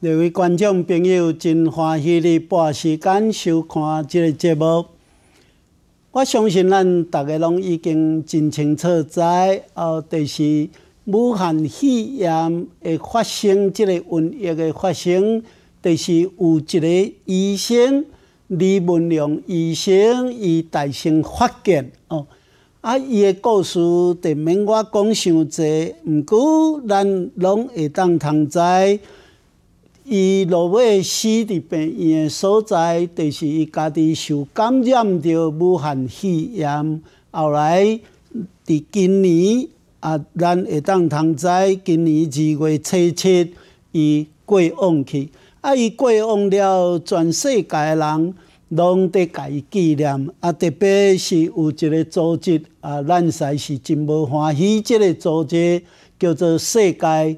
两位观众朋友真欢喜你半时间收看即个节目。我相信咱大家拢已经真清楚知哦，就是武汉肺炎会发生，即个瘟疫会发生，就是有一个医生李文龙医生伊大声发言哦，啊，伊个故事就免我讲伤济，毋过咱拢会当通知。伊落尾死伫病院诶所在，就是伊家己受感染着武汉肺炎。后来伫今年，啊，咱会当通知今年二月七七，伊过往去。啊，伊过往了，全世界人拢伫家己纪念。啊，特别是有一个组织，啊，咱实在是真无欢喜，即个组织叫做世界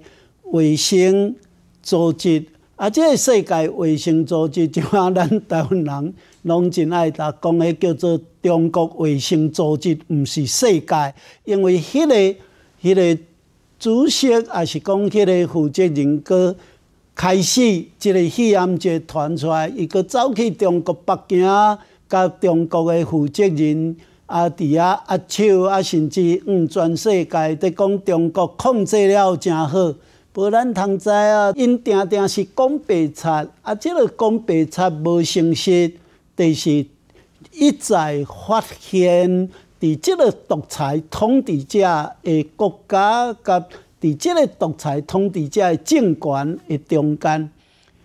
卫生组织。啊！即个世界卫生组织，就啊，咱台湾人拢真爱讲，迄叫做中国卫生组织，毋是世界，因为迄个、迄个主席也是讲，迄个负责人哥开始即个黑暗，就个传出来，伊阁走去中国北京，甲中国诶负责人啊，伫遐握手啊，甚至嗯，全世界伫讲中国控制了诚好。无咱通知啊，因定定是讲白贼，啊，即个讲白贼无诚实，但是一再发现伫即个独裁统治者诶国家，甲伫即个独裁统治者诶政权诶中间，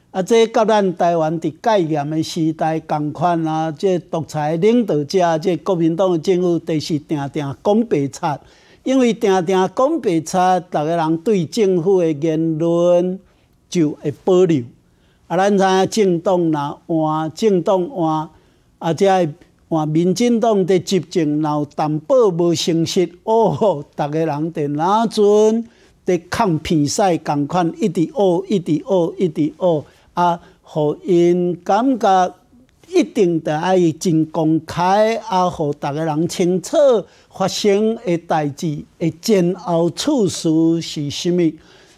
啊，即个甲咱台湾伫戒严诶时代共款啊，即个独裁领导者，即个国民党诶政府，都是定定讲白贼。因为定定讲白差，逐个人对政府诶言论就会保留。啊，咱知影政党若换政党换，啊，再换民进党伫执政，闹淡薄无诚实，哦，逐个人伫那阵伫抗比赛同款，一直恶，一直恶，一直恶，啊，互因感觉。一定得爱真公开，啊，互逐个人清楚发生诶代志，诶前后处事是啥物。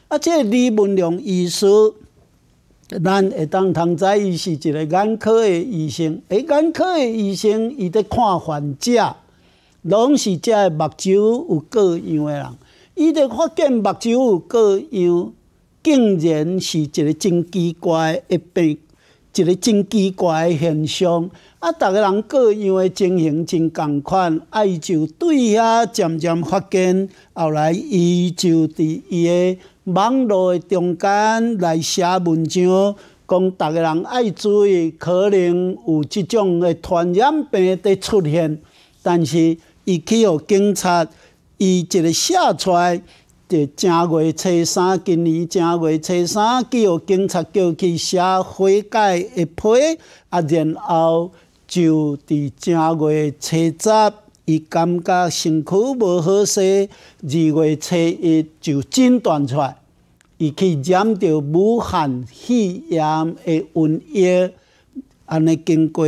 啊，即李文亮医师，咱会当堂知伊是一个眼科诶医生，诶眼科诶医生，伊伫看患者，拢是遮诶目睭有各样诶人，伊伫发现目睭有各样，竟然是一个真奇怪诶病。一个真奇怪诶现象，啊，逐个人各样诶情形真共款，伊就对啊，渐渐发展，后来伊就伫伊诶网络诶中间来写文章，讲逐个人爱注意，可能有即种诶传染病伫出现，但是伊去互警察，伊一个写出来。伫正月初三，今年正月初三叫警察叫去写悔改的批，啊，然后就伫正月初十，伊感觉身躯无好势，二月初一就诊断出，来，伊去染着武汉肺炎的瘟疫，安尼经过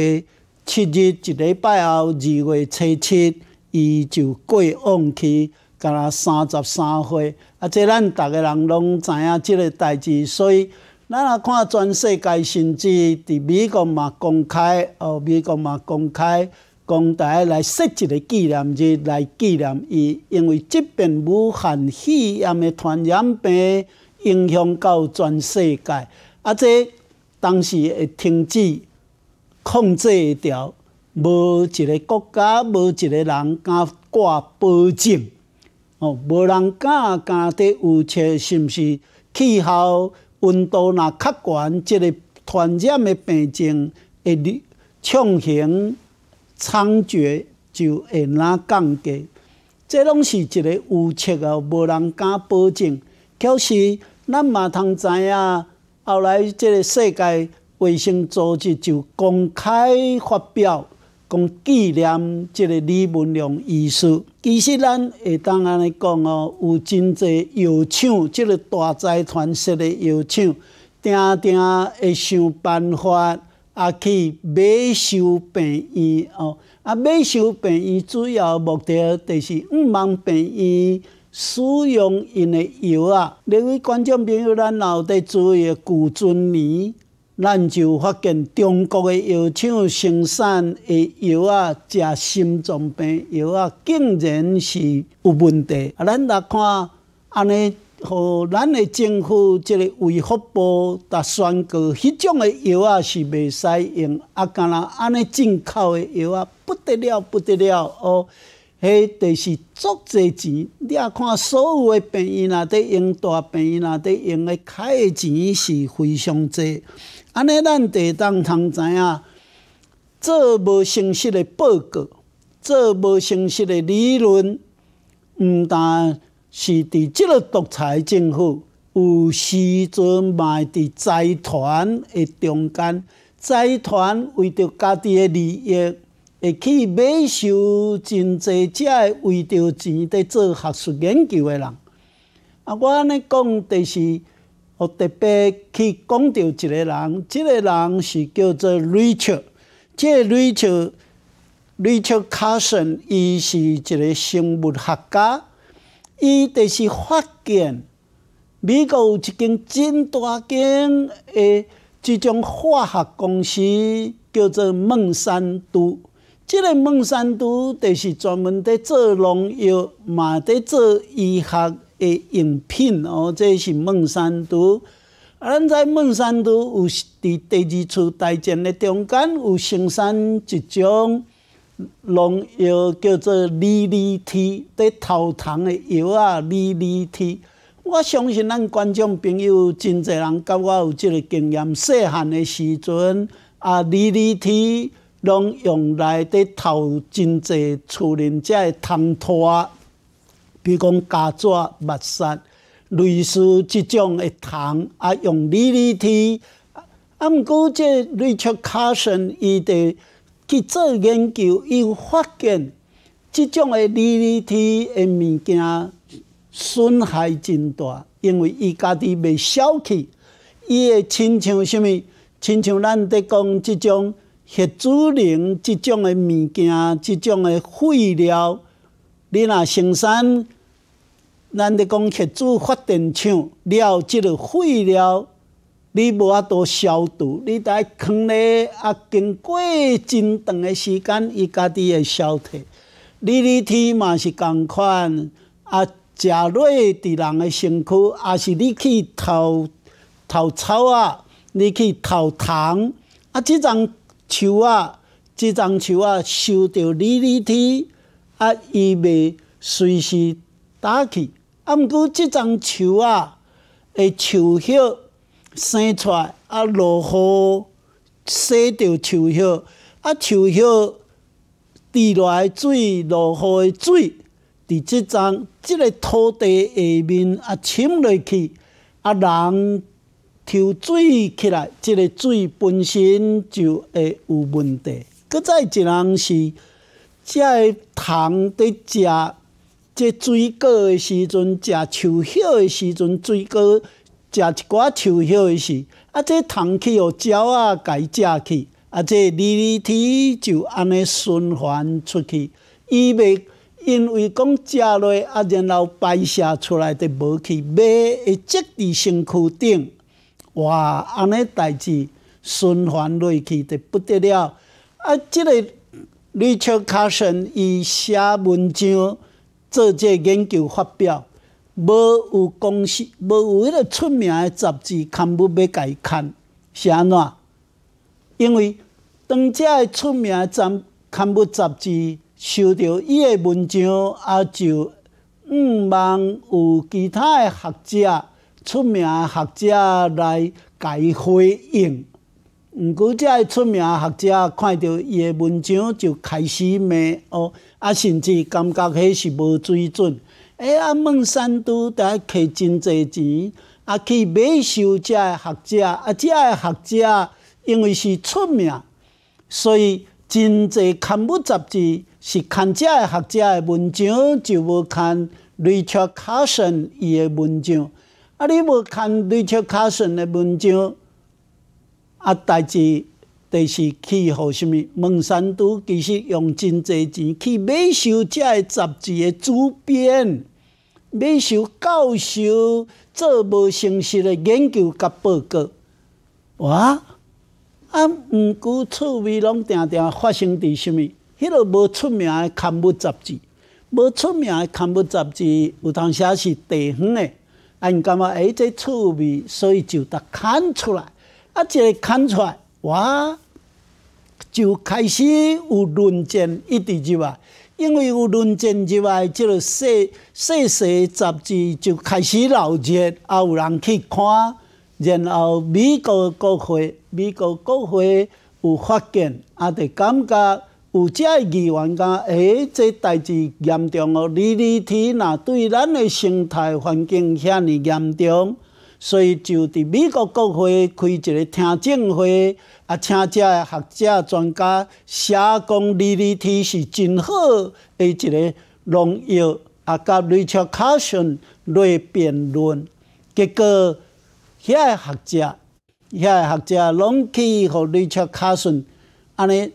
七日一礼拜后，二月初七，伊就过往去。甲，三十三岁啊！即咱逐个人拢知影即个代志，所以咱若看全世界，甚至伫美国嘛公开，哦，美国嘛公开，公台来设一个纪念日来纪念伊，因为即边武汉肺炎的传染病影响到全世界啊！即当时会停止控制，调无一个国家，无一个人敢挂保证。哦，无人敢敢伫有错，是毋是？气候温度若较悬，即个传染的病症会盛行猖獗，就会若降低。这拢是一个有错啊，无人敢保证。可是咱嘛通知影，后来即个世界卫生组织就公开发表。讲纪念即个李文亮医师，其实咱会当安尼讲哦，有真侪药厂即个大财团式的药厂，定定会想办法啊去买收病院哦，啊买收病院主要目的就是毋忙病院使用因的药啊。两位观众朋友，咱老底注意，古尊尼。咱就发现中国的药厂生产诶药啊，食心脏病药啊，竟然是有问题。啊，咱来看安尼，互咱诶政府即个卫福部达宣告，迄种诶药啊是未使用，啊，干若安尼进口诶药啊，不得了，不得了哦！迄著是足侪钱。你啊看，所有诶病院内底用，大病院内底用诶开诶钱是非常侪。安尼，咱地当通知影，做无诚实的报告，做无诚实的理论，毋但是伫即个独裁政府，有时阵嘛伫财团的中间，财团为着家己的利益，会去买受真侪只为着钱在做学术研究的人。啊，我安尼讲的是。我特别去讲到一个人，即个人是叫做 Richard。即个 Richard，Richard Carson，伊是一个生物学家。伊就是发现美国有一间真大间诶，即种化学公司叫做孟山都。即个孟山都就是专门在做农药，嘛在做医学。诶，用品哦，这是孟山都。咱在孟山都有伫第二次大战的中间，有生产一种农药，叫做 LNT。伫头疼的药啊，LNT。我相信咱观众朋友真侪人，甲我有即个经验。细汉的时阵啊，LNT 拢用来伫头真侪处，人才会头拖比如讲，胶纸、目塞，类似即种的虫，啊，用 LNT，啊，唔过即瑞切卡逊伊伫去做研究，又发现即种的 LNT 的物件损害真大，因为伊家己袂消去，伊会亲像虾物？亲像咱在讲即种核子能即种的物件，即种的废料，你若生产。咱伫讲客主发电厂了，即个废料，你无法度消毒，你得放咧啊，经过真长的时间，伊家己会消退。L L 天嘛是共款，啊，食落伫人的身躯，啊，是你去掏掏草啊，你去掏虫，啊，即丛树啊，即丛树啊，受着 L L 天，啊，伊袂随时。打去，啊！毋过，即丛树啊，诶，树叶生出，来啊，落雨洗着树叶，啊，树叶滴落来水，落雨的水，伫即丛、即个土地下面啊，沉落去，啊，人抽水起来，即个水本身就会有问题。搁再一人是，即个虫伫食。即水果的时阵，食树叶的时阵，水果食一寡树叶的时，啊，即虫去哦，鸟仔家食去，啊，即二二体就安尼循环出去，伊袂因为讲食落啊，然后排泄出来就无去，尾会积伫身躯顶，哇，安尼代志循环落去就不得了，啊，即个 Richard Carson 伊写文章。做个研究发表，无有公司，无有迄个出名的杂志刊物要伊刊，是安怎？因为当遮个出名的杂刊物杂志收到伊的文章，也就毋茫有其他诶学者、出名学者来伊回应。毋过，遮个出名学者看到伊的文章就开始骂哦，啊，甚至感觉迄是无水准。哎啊，孟山都在摕真济钱，啊，去买收遮个学者，啊，遮个学者因为是出名，所以真济刊物杂志是看遮个学者的文章，就无看 Richard Carson 伊的文章。啊，你无看 Richard Carson 的文章。啊！代志就是气候，什物孟山都》其实用真侪钱去买收遮个杂志的主编、买收教授做无成事的研究甲报告。哇！啊，毋过趣味，拢定定发生伫什物迄个无出名的刊物杂志，无出名的刊物杂志，有当时是地方的，因感觉，而这趣味，所以就得看出来。啊！即看出来，我就开始有论证，一直入来，因为有论证之外，即个细细细杂志就开始闹热，也有人去看。然后美国国会，美国国会有发现，啊，著感觉有遮个议员讲，哎，这代志严重哦，L. L. T. 若对咱的生态环境遐尼严重。所以就伫美国国会开一个听证会，啊，请只学者专家写讲，d 二 T 是真好的一个农药，啊，甲 Richard Carson 来辩论，结果遐个学者，遐个学者拢去和 Richard Carson 安尼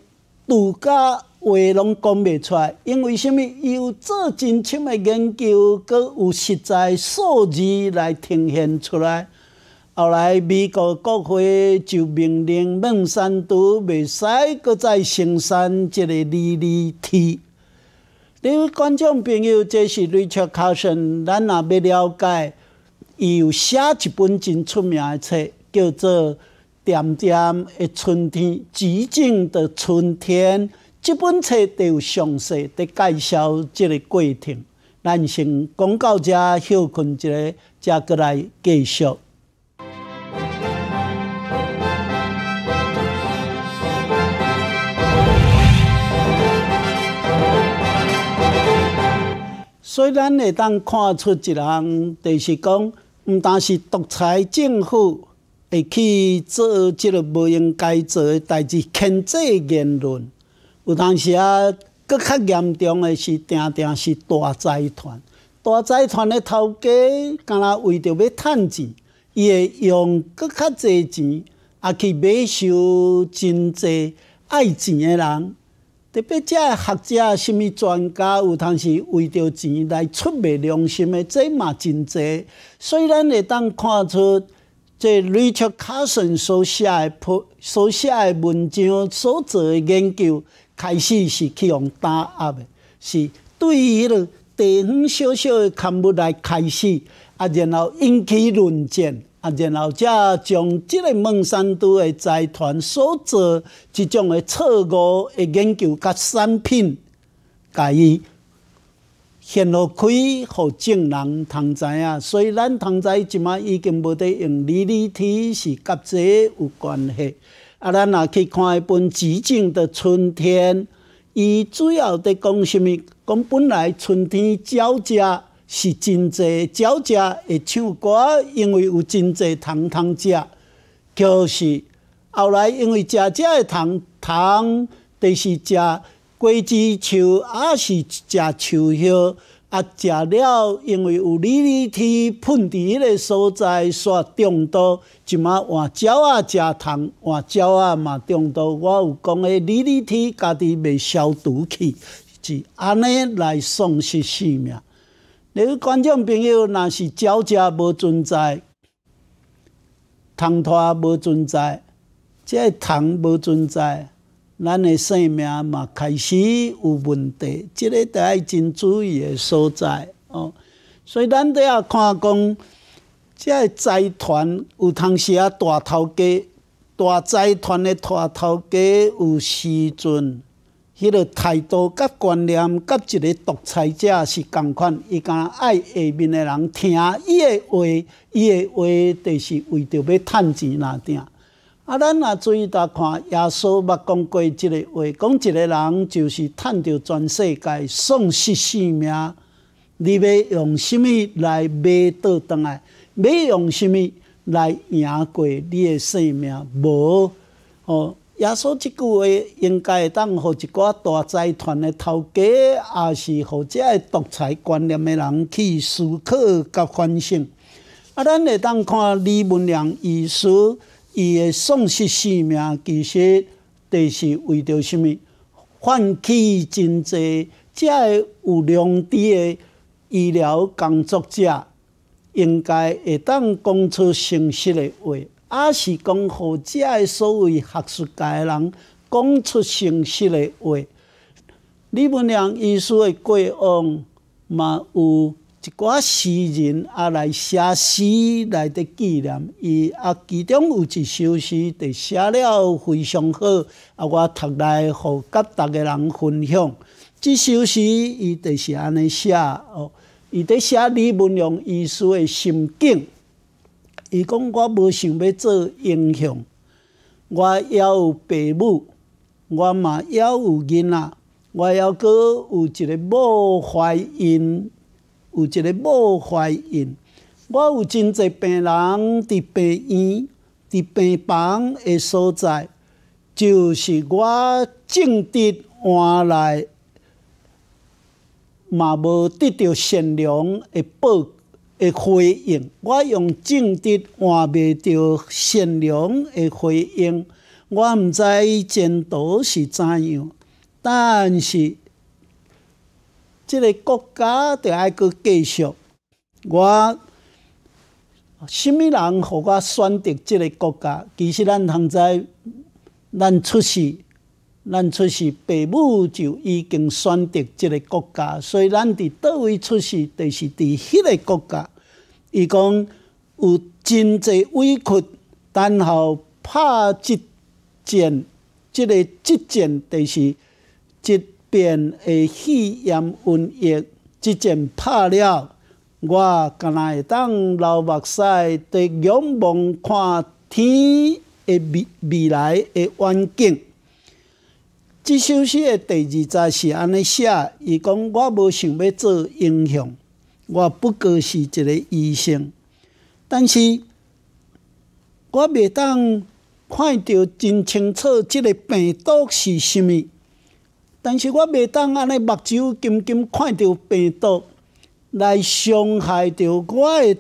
打架。话拢讲袂出，来，因为啥物？有做真深的研究，阁有实在数字来呈现出来。后来美国国会就命令孟山都袂使搁再生产即个二二 T。你位观众朋友，这是 Richard Carson，咱也要了解，伊有写一本真出名的册，叫做《点点的春天》，寂静的春天。即本册就有详细伫介绍即个过程，咱先讲到遮休困一下，才过来介绍。虽然会当看出一人，就是讲毋但是独裁政府会去做即个无应该做诶代志，牵责言论。有当时啊，搁较严重的是，定定是大财团。大财团的头家，干那为着要趁钱，伊会用搁较侪钱，啊去买收真侪爱钱的人。特别遮个学者、甚物专家，有当时为着钱来出卖良心的，即嘛真侪。以咱会当看出，即 Richard Carson 所写嘅、所写诶文章所做诶研究。开始是去用打压的，是对于迄个地方小小的刊物来开始啊，然后引起论战啊，然后才将即个孟山都的财团所做即种的错误的研究甲产品，甲伊现后开，互予人同知影。所以咱同知即卖已经无得用立体是甲这有关系。啊，咱若去看迄本《寂静的春天》，伊主要在讲什物？讲本来春天鸟食是真侪，鸟食会唱歌，因为有真侪虫虫食。就是后来因为食食的虫虫，著是食桂枝树，还是食树叶。啊，食了，因为有李丽婷喷伫迄个所在，煞中毒。即马换鸟仔食虫，换鸟仔嘛中毒。我有讲诶，李丽婷家己袂消毒器，是安尼来丧失性命。你观众朋友，若是鸟食无存在，虫拖无存在，即个虫无存在。咱的生命嘛开始有问题，即个著爱真注意诶所在哦。所以咱都要看讲，即个财团有通写大头家，大财团诶大头家有时阵，迄个态度、甲观念、甲一个独裁者是共款，伊敢爱下面诶人听伊诶话，伊诶话就是为着要趁钱那定。啊！咱若注意到看，耶稣捌讲过即个话，讲一个人就是趁着全世界，丧失生命。你要用什物来买倒回来？要用什物来赢过你的生命？无哦，耶稣即句话应该会当互一寡大财团的头家，也是互遮些独裁观念的人去思考甲反省。啊！咱会当看李文亮医师。伊嘅丧失性命，其实著是为着啥物？唤起真侪遮个有良知嘅医疗工作者，应该会当讲出诚实嘅话，抑是讲互遮个所谓学术界人讲出诚实嘅话？你们让医术嘅过往嘛有？一寡诗人也来写诗来伫纪念伊，啊，其中有一首诗伫写了非常好，啊，我读来，互甲逐个人分享。即首诗伊就是安尼写哦，伊伫写李文亮医师的心境。伊讲我无想要做英雄，我也有爸母，我嘛也有囡仔，我抑阁有一个某怀孕。有一个无怀孕，我有真济病人伫病院、伫病房的所在，就是我正直换来嘛无得到善良的报的回应。我用正直换未到善良的回应，我毋知前途是怎样，但是。即个国家得爱去继续。我，什物人，互我选择即个国家？其实咱通知，咱出世，咱出世，父母就已经选择即个国家。所以，咱伫倒位出世，著是伫迄个国家。伊讲有真侪委屈，等候拍击战，即个击战，著是击。便会喜言瘟疫，即阵拍了。我敢哪会当流目屎，对仰望看天的未未来的远景。即首诗的第二章是安尼写，伊讲我无想要做英雄，我不过是一个医生。但是，我袂当看到真清楚即个病毒是啥物。但是，我未当安尼目睭金金看着病毒来伤害着我诶，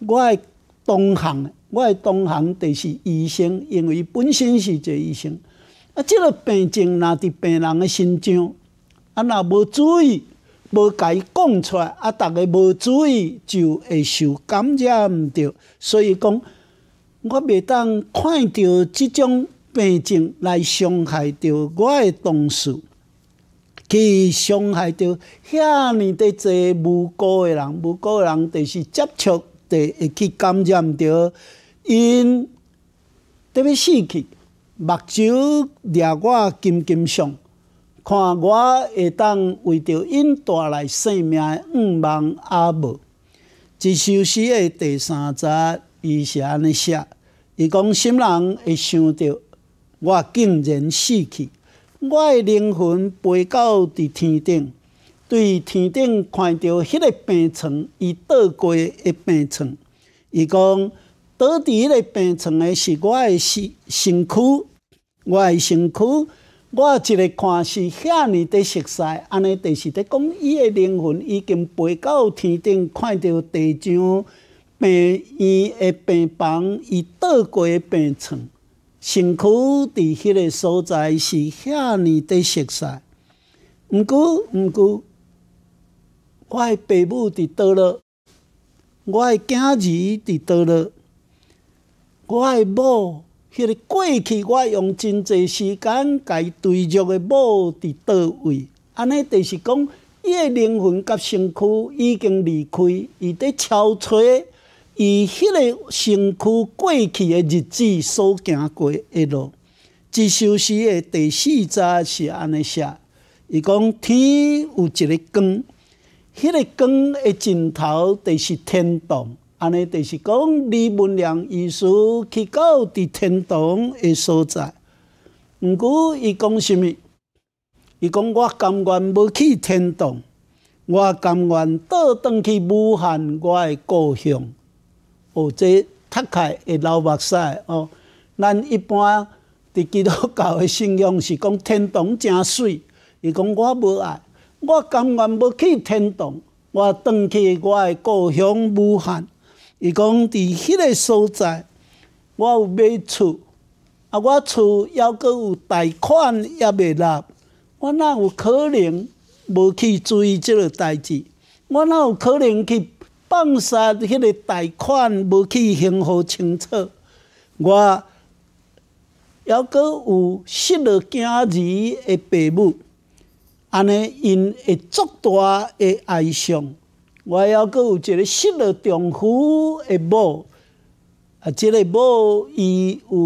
我诶同行，我诶同行就是医生，因为本身是一个医生。啊，即个病症若伫病人诶身上，啊，若无注意，无甲伊讲出来，啊，逐个无注意就会受感染着。所以讲，我未当看着即种病症来伤害着我诶同事。去伤害着遐尼多侪无辜的人，无辜的人就是接触会去感染着，因特别死去，目睭掠我金金上，看我会当为着因带来生命愿望啊无？一首诗的第三节，伊是安尼写，伊讲心人会想到我，竟然死去。我的灵魂飞到伫天顶，对天顶看到迄个病床，伊倒过一病床，伊讲倒伫迄个病床的是我的身身躯，我的身躯，我一个看是遐尼的熟悉，安尼的是在讲，伊的灵魂已经飞到天顶，看到地上病院的病房，伊倒过病床。身躯伫迄个所在是遐尼的熟悉，毋过毋过，我的父母伫倒落，我的囝儿伫倒落，我的某，迄个过去我用真侪时间伊对照的某伫倒位，安尼就是讲，伊的灵魂甲身躯已经离开，伊伫憔悴。伊迄个城区过去的日子所行过一路，即首诗的第四章是安尼写，伊讲天有一个光，迄个光的尽头就是天堂。安尼就是讲，你文良意思去到伫天堂的所在。毋过伊讲啥物？伊讲我甘愿无去天堂，我甘愿倒转去武汉，我的故乡。哦，这哭起来会流目屎哦。咱一般伫基督教的信仰是讲天堂真水，伊讲我无爱，我甘愿无去天堂，我转去我的故乡武汉。伊讲伫迄个所在，我有买厝，啊，我厝犹阁有贷款也未纳，我哪有可能无去追即个代志？我哪有可能去？放失迄个贷款无去幸福。清楚，我犹阁有失了囝儿的爸母，安尼因会足大的哀伤。我犹阁有一个失了丈夫的某，啊，这个某伊有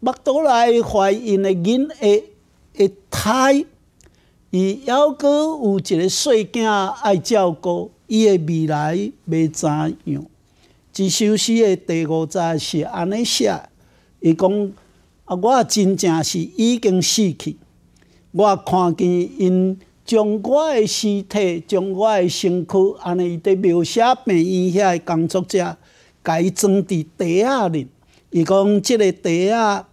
目倒来怀孕的囡会会胎，伊犹阁有一个细囝爱照顾。伊的未来要怎样？一首诗的第五节是安尼写，伊讲啊，我真正是已经死去。我看见因将我的尸体、将我的身躯安尼伫描写病院遐的工作者，改装伫地下里。伊讲即个地下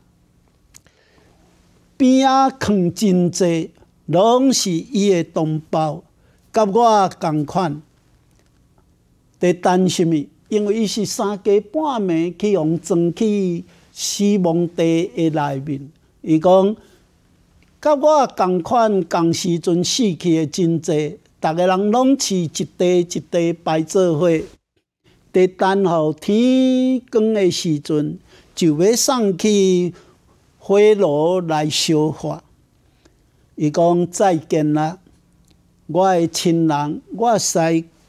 边啊，藏真济，拢是伊的同胞，甲我共款。在担心伊，因为伊是三更半暝去用装去死亡地的内面。伊讲，甲我同款同时阵死去的真济，逐个人拢是一地一地排做伙，在等候天光的时阵，就要送去火炉来烧化。伊讲再见啦，我的亲人，我西。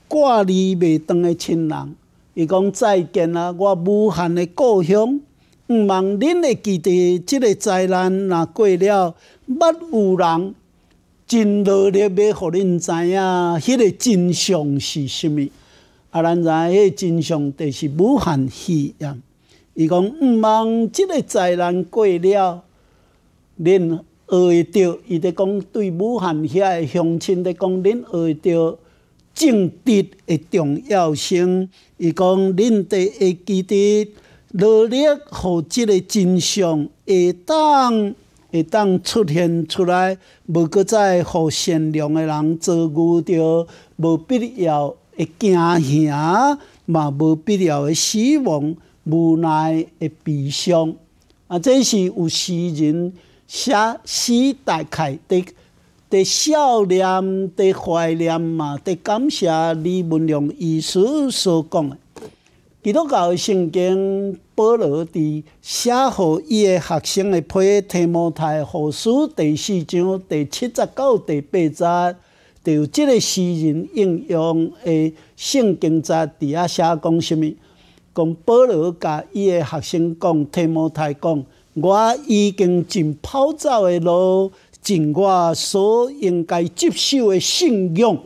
挂念未断诶亲人，伊讲再见啊！我武汉诶故乡，毋忘恁会记得即个灾难若过了，捌有人真努力要互恁知影迄个真相是啥物？啊，咱知影迄个真相就是武汉肺炎。伊讲毋忘即个灾难过了，恁会着。伊伫讲对武汉遐乡亲的讲，恁会着。正直的重要性，伊讲恁得会记得努力，互即个真相会当会当出现出来，无搁再互善良的人遭遇着无必要会惊吓，嘛无必要的死亡，无奈的悲伤啊，这是有诗人写诗大概的。伫想念、伫怀念嘛，伫感谢李文龙医师所讲的。基督教的圣经保罗伫写予伊的学生的配提摩太书第四章第七十九、第八十，就即个诗人应用的圣经在底下写讲什物。讲保罗甲伊个学生讲提摩太讲，我已经浸泡澡的咯。尽我所应该接受的信仰，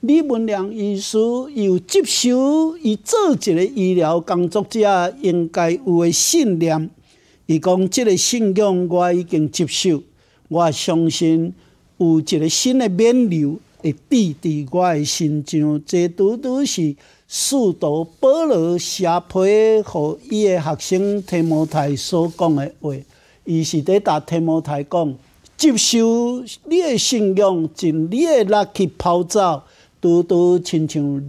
李文良医师又接受伊做一个医疗工作者应该有的信念。伊讲即个信仰我已经接受，我相信有一个新的面流会滴伫我的心上。这拄拄是素徒保罗写批，和伊的学生天摩台所讲的话，伊是伫答天摩台讲。接受你的信仰，尽你的力去跑走，都都亲像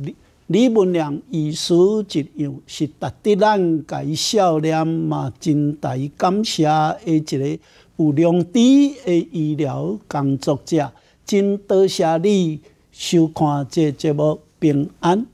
李文亮医师一样，是值得咱介少年嘛，真大感谢诶一个有良知诶医疗工作者，真多谢你收看这节目，平安。